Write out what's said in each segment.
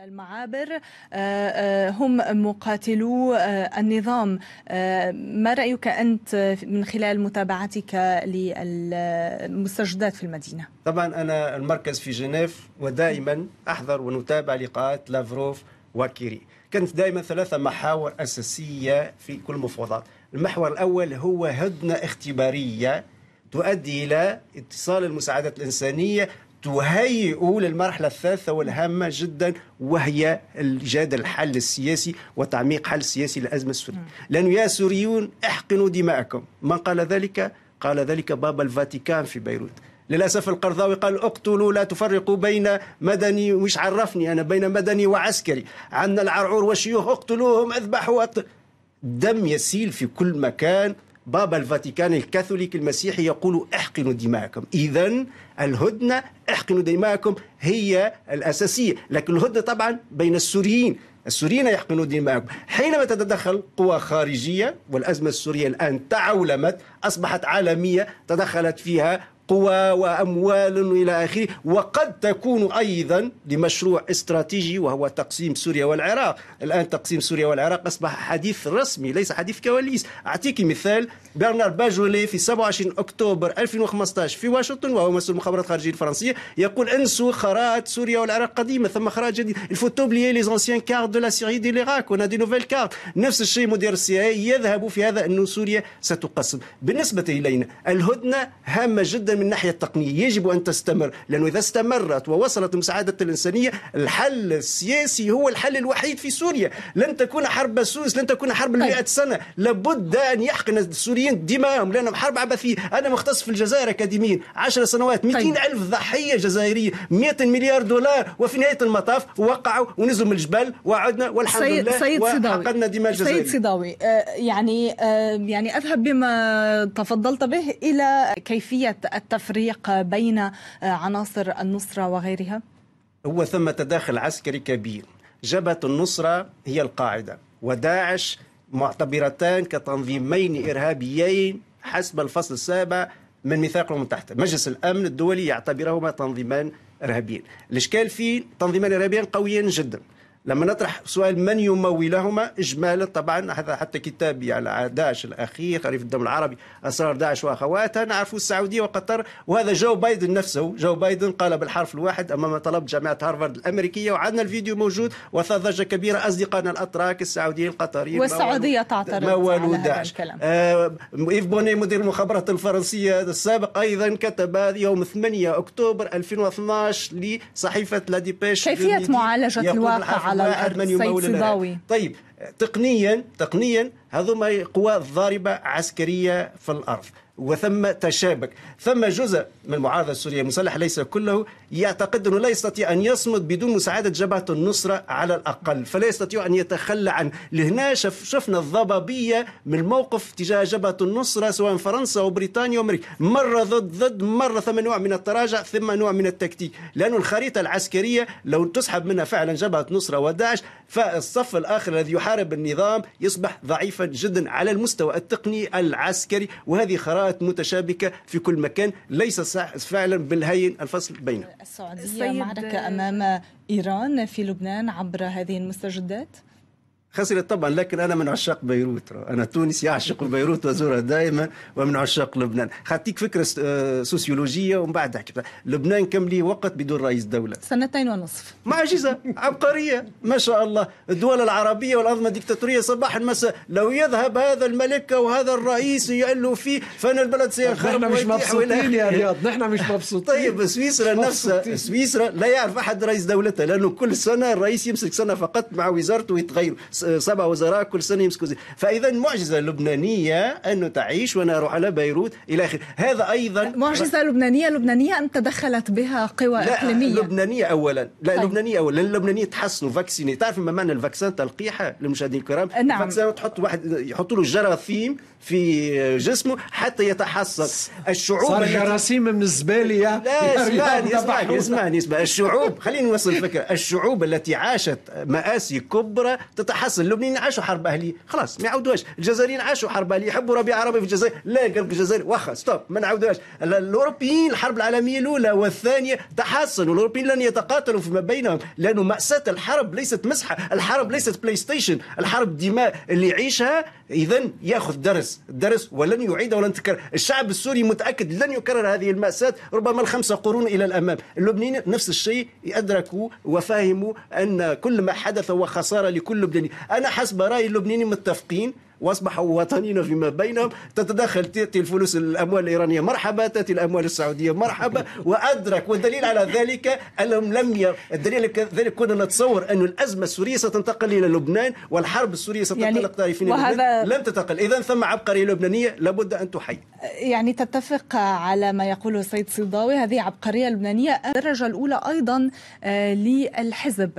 المعابر آه، آه، هم مقاتلو آه، النظام ما رأيك أنت من خلال متابعتك للمستجدات في المدينة؟ طبعا أنا المركز في جنيف ودائما أحضر ونتابع لقاءات لافروف وكيري كانت دائما ثلاثة محاور أساسية في كل مفوضات المحور الأول هو هدنة اختبارية تؤدي إلى اتصال المساعدات الإنسانية تهيئوا للمرحلة الثالثة والهامة جدا وهي إيجاد الحل السياسي وتعميق حل سياسي للأزمة السورية لأنه يا سوريون احقنوا دماءكم من قال ذلك قال ذلك بابا الفاتيكان في بيروت للاسف القرضاوي قال اقتلوا لا تفرقوا بين مدني وش عرفني انا بين مدني وعسكري عندنا العرعور والشيوخ اقتلوهم اذبحوا دم يسيل في كل مكان بابا الفاتيكان الكاثوليك المسيحي يقول احقنوا دماءكم إذا الهدنة احقنوا دماءكم هي الأساسية لكن الهدنة طبعا بين السوريين السوريين يحقنون دماءكم حينما تتدخل قوى خارجية والأزمة السورية الآن تعولمت أصبحت عالمية تدخلت فيها قوى وأموال إلى آخره وقد تكون أيضا لمشروع استراتيجي وهو تقسيم سوريا والعراق الآن تقسيم سوريا والعراق أصبح حديث رسمي ليس حديث كواليس أعطيك مثال برنار باجولي في 27 أكتوبر 2015 في واشنطن وهو مسؤول المخابرات الخارجية الفرنسية يقول انسوا خرائط سوريا والعراق قديمة ثم خرائط جديدة الفوتوبلي لي زونسيان كارت دو لا سيري دي ليراك ونادي نوفيل كارت نفس الشيء مدير السي يذهب في هذا أن سوريا ستقسم بالنسبة إلينا الهدنة هامة جدا من الناحية التقنية يجب أن تستمر لأنه إذا استمرت ووصلت مساعدة الإنسانية الحل السياسي هو الحل الوحيد في سوريا لن تكون حرب السوس لن تكون حرب المئة طيب. سنة لابد أن يحقن السوريين دماءهم لأنهم حرب عبثية أنا مختص في الجزائر أكاديميا 10 سنوات 200 طيب. ألف ضحية جزائرية 100 مليار دولار وفي نهاية المطاف وقعوا ونزلوا من الجبل وعدنا والحمد سيد لله سيد وحقدنا دماء جزائري سيد صداوي آه، يعني آه، يعني أذهب بما تفضلت به إلى كيفية التفريق بين آه، عناصر النصرة وغيرها؟ هو ثم تداخل عسكري كبير جبهة النصرة هي القاعدة وداعش معتبرتان كتنظيمين إرهابيين حسب الفصل السابع من ميثاق الأمم المتحدة مجلس الأمن الدولي يعتبرهما تنظيمان إرهابيين الإشكال فيه تنظيمان إرهابيين قويين جدا لما نطرح سؤال من يمولهما اجمالا طبعا هذا حتى كتابي على داعش الاخير خريف الدم العربي اسرار داعش واخواتها نعرفوا السعوديه وقطر وهذا جو بايدن نفسه جو بايدن قال بالحرف الواحد امام طلبه جامعه هارفارد الامريكيه وعندنا الفيديو موجود وثار ضجه كبيره اصدقائنا الاتراك السعوديين القطريين والسعوديه تعترض ما والو داعش آه ايف بوني مدير المخابرات الفرنسيه السابق ايضا كتب يوم 8 اكتوبر 2012 لصحيفه لا ديبيش كيفيه معالجه الواقع على الارض الارمني ومولى طيب تقنيا تقنيا هذوما قوى ضاربة عسكرية في الأرض وثم تشابك ثم جزء من المعارضة السورية المسلحة ليس كله يعتقد أنه لا يستطيع أن يصمد بدون مساعدة جبهة النصرة على الأقل فلا يستطيع أن يتخلى عن لهنا شفنا الضبابية من الموقف تجاه جبهة النصرة سواء فرنسا أو بريطانيا وأمريكا مرة ضد ضد مرة ثم نوع من التراجع ثم نوع من التكتيك لأن الخريطة العسكرية لو تسحب منها فعلا جبهة النصرة وداعش فالصف الآخر الذي يحارب النظام يصبح ضعيفا جدا على المستوى التقني العسكري وهذه خرائط متشابكة في كل مكان ليس صح فعلا بالهين الفصل بينه السعودية معركة أمام إيران في لبنان عبر هذه المستجدات خسرت طبعا لكن انا من عشاق بيروت انا تونسي اعشق بيروت وازورها دائما ومن عشاق لبنان خاطيك فكره آه، سوسيولوجيه ومن بعد احكي لبنان كم لي وقت بدون رئيس دوله سنتين ونصف معجزه عبقريه ما شاء الله الدول العربيه والانظمه الدكتاتوريه صباح المساء لو يذهب هذا الملك او هذا الرئيس يألوا فيه فان البلد سينخرب نحن مش مبسوطين يا رياض نحن مش مبسوطين طيب سويسرا نفسها سويسرا لا يعرف احد رئيس دولتها لانه كل سنه الرئيس يمسك سنه فقط مع وزارته ويتغير سبع وزراء كل سنه يمسكوا فاذا معجزه لبنانيه انه تعيش وانا اروح على بيروت الى اخره هذا ايضا معجزه لبنانيه لبنانيه ان تدخلت بها قوى لا اقليميه لبنانيه اولا لا طيب. لبنانيه اولا اللبنانيه تحسنوا فاكسيني تعرف ما معنى الفاكسان تلقيحه للمشاهدين الكرام نعم فاكسان تحط واحد يحطوا له جراثيم في جسمه حتى يتحصن الشعوب صار جراثيم من الزباله لا اسمعني اسمعني اسمعني الشعوب خليني نوصل الفكره الشعوب التي عاشت مآسي كبرى تتحسن حصل اللبنانيين عاشوا حرب اهليه خلاص ما يعاودوهاش الجزائريين عاشوا حرب اهليه يحبوا ربيع عربي في الجزائر لا قلب الجزائر واخا ستوب ما نعاودوهاش الاوروبيين الحرب العالميه الاولى والثانيه تحصنوا الاوروبيين لن يتقاتلوا فيما بينهم لانه ماساه الحرب ليست مسحه الحرب ليست بلاي ستيشن الحرب دماء اللي يعيشها اذا ياخذ درس درس ولن يعيد ولن تكرر الشعب السوري متاكد لن يكرر هذه الماساه ربما الخمسه قرون الى الامام اللبنانيين نفس الشيء ادركوا وفهموا ان كل ما حدث هو خساره لكل لبناني انا حسب رايي اللبنانيين متفقين واصبحوا وطنيين فيما بينهم تتدخل تاتي الفلوس الاموال الايرانيه مرحبا تاتي الاموال السعوديه مرحبا وادرك والدليل على ذلك انهم لم ي... الدليل ذلك كنا نتصور ان الازمه السوريه ستنتقل الى لبنان والحرب السوريه ستنطلق يعني طائفين وهذا لم تتقل اذا ثم عبقريه لبنانيه لابد ان تحي يعني تتفق على ما يقوله السيد صيداوي هذه عبقريه لبنانيه الدرجه الاولى ايضا آه، للحزب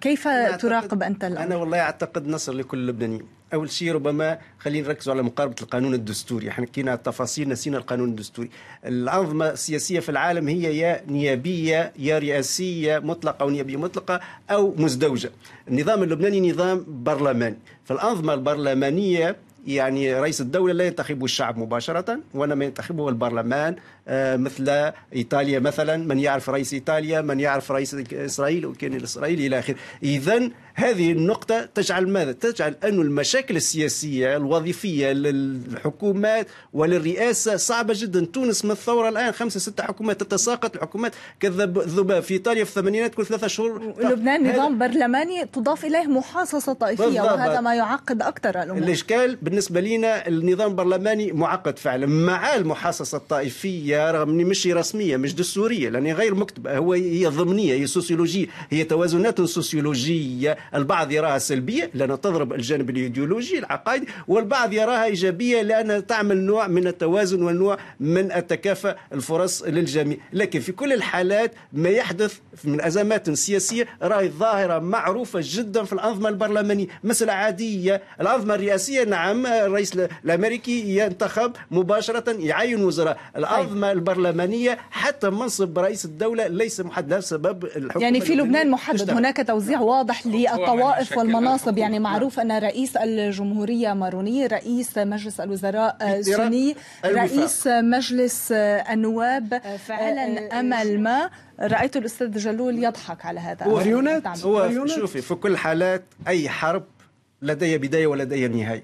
كيف تراقب انت الامر؟ انا والله اعتقد نصر لكل لبناني اول شيء ربما خلينا نركزوا على مقاربه القانون الدستوري احنا كنا التفاصيل نسينا القانون الدستوري الانظمه السياسيه في العالم هي يا نيابيه يا رئاسيه مطلقه او نيابيه مطلقه او مزدوجه النظام اللبناني نظام برلماني فالانظمه البرلمانيه يعني رئيس الدولة لا ينتخب الشعب مباشرة وإنما ينتخبه البرلمان آه، مثل إيطاليا مثلا من يعرف رئيس إيطاليا من يعرف رئيس إسرائيل وكان الإسرائيلي إلى آخره إذا هذه النقطة تجعل ماذا؟ تجعل أن المشاكل السياسية الوظيفية للحكومات وللرئاسة صعبة جدا تونس من الثورة الآن خمسة ستة حكومات تتساقط الحكومات كالذباب في إيطاليا في الثمانينات كل ثلاثة شهور لبنان نظام برلماني تضاف إليه محاصصة طائفية بالضبط. وهذا ما يعقد أكثر الأمور الإشكال بالنسبة لنا النظام البرلماني معقد فعلا مع المحاصصة الطائفية رغم أني مش رسمية مش دستورية لأن غير مكتبة هو هي ضمنية هي سوسيولوجية هي توازنات سوسيولوجية البعض يراها سلبية لأنها تضرب الجانب الإيديولوجي العقائدي والبعض يراها إيجابية لأنها تعمل نوع من التوازن ونوع من التكافؤ الفرص للجميع لكن في كل الحالات ما يحدث من أزمات سياسية راهي ظاهرة معروفة جدا في الأنظمة البرلمانية مسألة عادية الأنظمة الرئاسية نعم الرئيس الأمريكي ينتخب مباشرة يعين وزراء الأنظمة طيب. البرلمانية حتى منصب رئيس الدولة ليس محدد بسبب الحكم يعني في لبنان محدد هناك توزيع واضح لي الطوائف والمناصب يعني نعم. معروف أن رئيس الجمهورية ماروني رئيس مجلس الوزراء سني رئيس مجلس النواب آه، فعلا آه، أمل ما رأيت الأستاذ جلول يضحك على هذا هو يعني نعم. شوفي في كل حالات أي حرب لدي بداية ولدي نهاية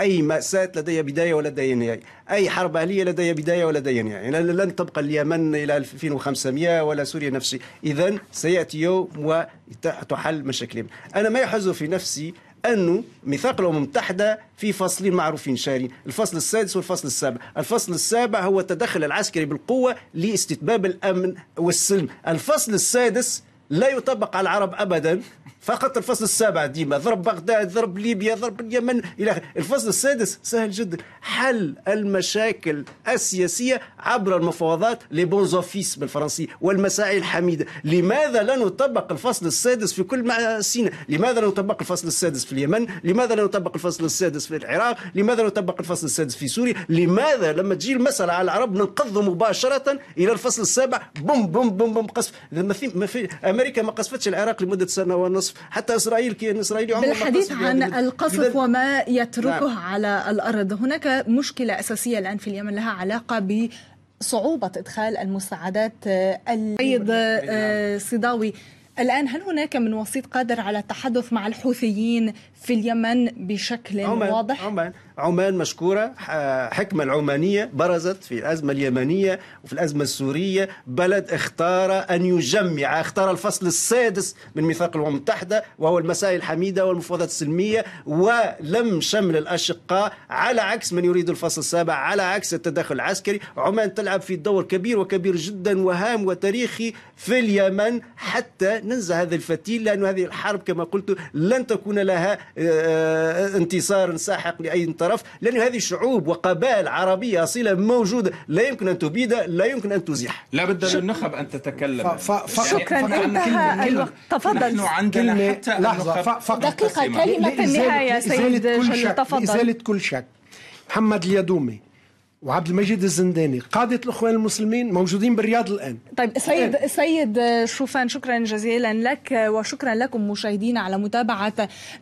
أي مأساة لدي بداية ولدي نهاية أي حرب أهلية لدي بداية ولدي نهاية يعني لن تبقى اليمن إلى 2500 ولا سوريا نفسي إذا سيأتي يوم وتحل مشاكلهم أنا ما يحز في نفسي أنه ميثاق الأمم المتحدة في فصلين معروفين شارين الفصل السادس والفصل السابع الفصل السابع هو التدخل العسكري بالقوة لاستتباب الأمن والسلم الفصل السادس لا يطبق على العرب ابدا فقط الفصل السابع ديما ضرب بغداد ضرب ليبيا ضرب اليمن الى اخره الفصل السادس سهل جدا حل المشاكل السياسيه عبر المفاوضات لي بونزوفيس بالفرنسيه والمساعي الحميده لماذا لا نطبق الفصل السادس في كل سينا لماذا لا نطبق الفصل السادس في اليمن لماذا لا نطبق الفصل السادس في العراق لماذا لا نطبق الفصل السادس في سوريا لماذا لما تجي المساله على العرب ننقض مباشره الى الفصل السابع بوم بوم بوم بوم قصف ما في ما في امريكا ما قصفتش العراق لمده سنه ونصف حتى اسرائيل كان اسرائيل عمرها بالحديث عن القصف وما يتركه نعم. على الارض هناك مشكله اساسيه الان في اليمن لها علاقه ب صعوبة إدخال المساعدات آه، نعم. الأيض آه، صداوي الآن هل هناك من وسيط قادر على التحدث مع الحوثيين في اليمن بشكل عمان واضح؟ عمان عمان مشكورة حكمة العمانية برزت في الأزمة اليمنية وفي الأزمة السورية بلد اختار أن يجمع اختار الفصل السادس من ميثاق الأمم المتحدة وهو المسائل الحميدة والمفاوضات السلمية ولم شمل الأشقاء على عكس من يريد الفصل السابع على عكس التدخل العسكري عمان تلعب في دور كبير وكبير جدا وهام وتاريخي في اليمن حتى ننزع هذا الفتيل لأن هذه الحرب كما قلت لن تكون لها آه، آه، انتصار ساحق لأي طرف لأن هذه شعوب وقبائل عربية أصيلة موجودة لا يمكن أن تبيد لا يمكن أن تزيح لا بد للنخب أن تتكلم ف... ف... يعني شكرا انتهى الوقت تفضل نحن عندنا كلمة حتى لحظة فقط دقيقة كلمة النهاية سيد كل تفضل إزالة كل شك محمد اليدومي وعبد المجيد الزنداني قادة الإخوان المسلمين موجودين بالرياض الآن طيب سيد, الآن. سيد شوفان شكرا جزيلا لك وشكرا لكم مشاهدينا على متابعة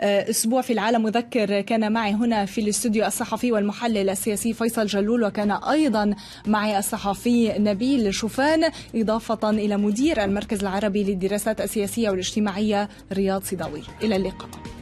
آه، أسبوع في العالم مذكر كان معي هنا في الاستوديو الصحفي والمحلل السياسي فيصل جلول وكان أيضا معي الصحفي نبيل شوفان إضافة إلى مدير المركز العربي للدراسات السياسية والاجتماعية رياض صداوي إلى اللقاء